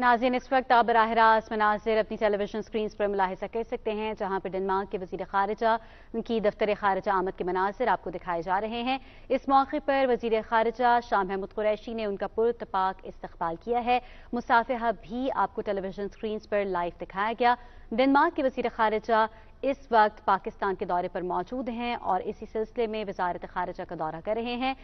नाजिन इस वक्त आप बरह रास मनाजिर अपनी टेलीविजन स्क्रीन पर मुलाहजा कर सकते हैं जहां पर डेनमार्क के वजीर खारजा उनकी दफ्तर खारजा आमद के मनाजिर आपको दिखाए जा रहे हैं इस मौके पर वजीर खारजा शाह महमूद कुरैशी ने उनका पुरतपाक इस्तकबाल किया है मुसाफिहा भी आपको टेलीविजन स्क्रीन पर लाइव दिखाया गया डेनमार्क के वजीर खारजा इस वक्त पाकिस्तान के दौरे पर मौजूद हैं और इसी सिलसिले में वजारत खारजा का दौरा कर रहे हैं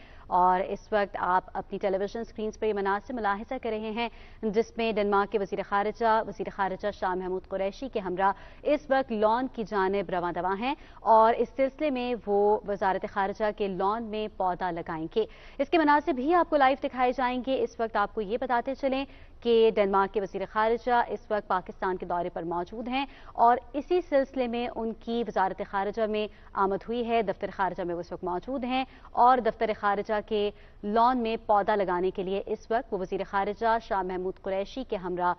और इस वक्त आप अपनी टेलीविजन स्क्रीन पर मनासब मुलाहजा कर रहे हैं जिसमें डेनमार्क के वजी खारजा वजी खारजा शाह महमूद कुरैशी के हमरा इस वक्त लॉन की जानब रवा दवा हैं और इस सिलसिले में वो वजारत खारजा के लॉन में पौधा लगाएंगे इसके मनासब भी आपको लाइव दिखाए जाएंगे इस वक्त आपको ये बताते चलें कि डेनमार्क के वजी खारजा इस वक्त पाकिस्तान के दौरे पर मौजूद हैं और इसी सिलसिले में में उनकी वजारत खारजा में आमद हुई है दफ्तर खारजा में उस वक्त मौजूद हैं और दफ्तर खारजा के लॉन में पौधा लगाने के लिए इस वक्त वो वजीर खारजा शाह महमूद कुरैशी के हमरा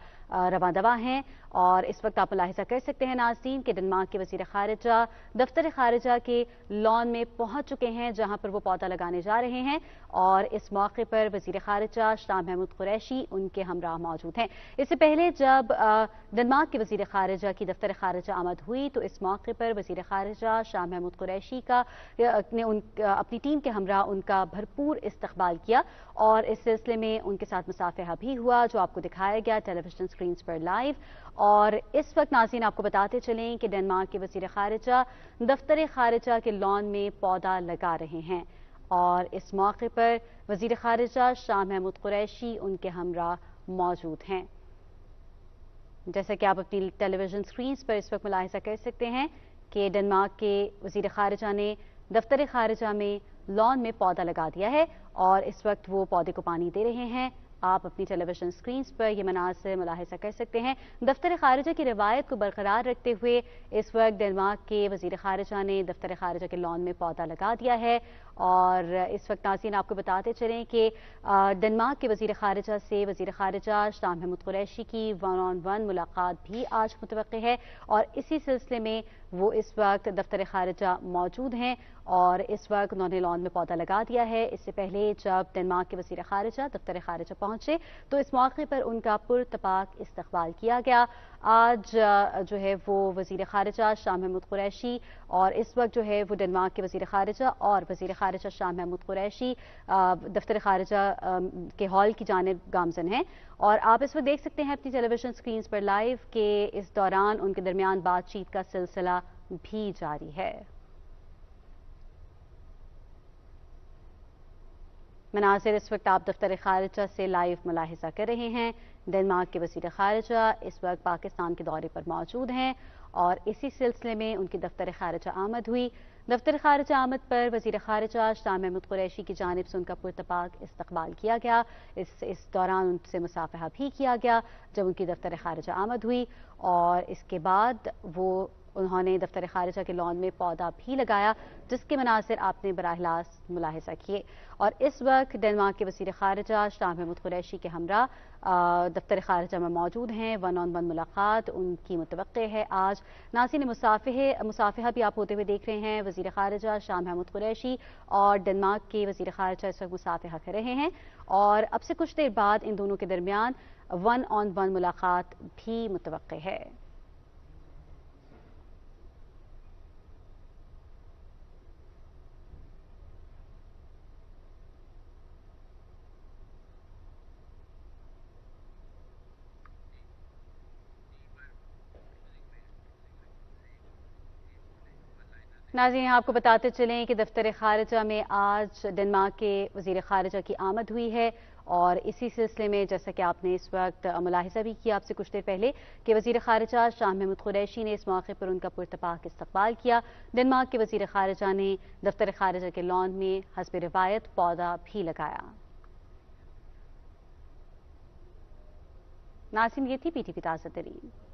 रवा दवा हैं और इस वक्त आप मुलाहजा कर सकते हैं नाजीन के डनमार्क के वजीर खारजा दफ्तर खारजा के लॉन में पहुंच चुके हैं जहां पर वो पौधा लगाने जा रहे हैं और इस मौके पर वजीर खारजा शाह महमूद कुरैशी उनके हमरा मौजूद हैं इससे पहले जब डनमार्क के वजीर खारजा की दफ्तर खारजा आमद हुई तो इस इस मौके पर वजीर खारजा शाह महमूद कुरैशी का ने उन अपनी टीम के हमरा उनका भरपूर इस्तबाल किया और इस सिलसिले में उनके साथ मुसाफा भी हुआ जो आपको दिखाया गया टेलीविजन स्क्रीन पर लाइव और इस वक्त नाजीन आपको बताते चलें कि डेनमार्क के वजीर खारजा दफ्तर खारजा के लॉन में पौधा लगा रहे हैं और इस मौके पर वजीर खारजा शाह महमूद कुरैशी उनके हमरा मौजूद हैं जैसा कि आप अपनी टेलीविजन स्क्रीन पर इस वक्त मुलाहजा कर सकते हैं कि डेनमार्क के वजीर खारजा ने दफ्तर खारजा में लॉन में पौधा लगा दिया है और इस वक्त वो पौधे को पानी दे रहे हैं आप अपनी टेलीविजन स्क्रीन पर यह मनासर मुलाहजा कर सकते हैं दफ्तर खारजा की रिवायत को बरकरार रखते हुए इस वक्त डेनमार्क के वजीर खारजा ने दफ्तर खारजा के लॉन में पौधा लगा दिया है और इस वक्त नाजीन आपको बताते चलें कि डेनमार्क के वजीर खारजा से वजीर खारजा शाह महमूद कुरैशी की वन ऑन वन मुलाकात भी आज मुतव है और इसी सिलसिले में वो इस वक्त दफ्तर खारजा मौजूद हैं और इस वक्त उन्होंने लॉन में पौधा लगा दिया है इससे पहले जब डेनमार्क के वजीर खारजा दफ्तर खारजा पहुंचे तो इस मौके पर उनका पुरतपाक इस्तकबाल किया गया आज जो है वो वजीर खारजा शाह महमूद कुरैशी और इस वक्त जो है वो डेनमार्क के वजीर खारजा और वजीर खारजा शाह महमूद कुरैशी दफ्तर खारजा के हॉल की जानब गामजन है और आप इस वक्त देख सकते हैं अपनी टेलीविजन स्क्रीन पर लाइव के इस दौरान उनके दरमियान बातचीत का सिलसिला भी जारी है मनाजिर इस वक्त आप दफ्तर खारजा से लाइव मुलाहजा कर रहे हैं डेनमार्क के वजीर खारजा इस वक्त पाकिस्तान के दौरे पर मौजूद हैं और इसी सिलसिले में उनकी दफ्तर खारजा आमद हुई दफ्तर खारजा आमद पर वजीर खारजा शाह महमूद कुरैशी की जानब से उनका पुरतपाक इस्तकबाल किया गया इस इस दौरान उनसे मुसाफहा भी किया गया जब उनकी दफ्तर खारजा आमद हुई और इसके बाद वो उन्होंने दफ्तर खारिजा के लॉन में पौधा भी लगाया जिसके मनासर आपने बराहलास मुलाहजा किए और इस वक्त डेनमार्क के वजीर खारजा शाह महमूद कुरैशी के हमरा दफ्तर खारजा में मौजूद हैं वन ऑन वन मुलाकात उनकी मुतव है आज नासिन मुसाफे मुसाफा भी आप होते हुए देख रहे हैं वजीर खारजा शाह महमूद कुरैशी और डेनमार्क के वजीर खारजा इस वक्त मुसाफा कर रहे हैं और अब से कुछ देर बाद इन दोनों के दरमियान वन ऑन वन मुलाकात भी मुतव है नाजी यहाँ आपको बताते चलें कि दफ्तर खारजा में आज डेनमार्क के वजीर खारजा की आमद हुई है और इसी सिलसिले में जैसा कि आपने इस वक्त मुलाहिजा भी किया आपसे कुछ देर पहले कि वजीर खारजा शाह महमूद कुरैशी ने इस मौके पर उनका पुरतपाक इस्तकबाल किया डेनमार्क के वजीर खारजा ने दफ्तर खारजा के लॉन में हसब रिवायत पौधा भी लगाया नासिम ये थी पीटीपी ताज़ा तरीन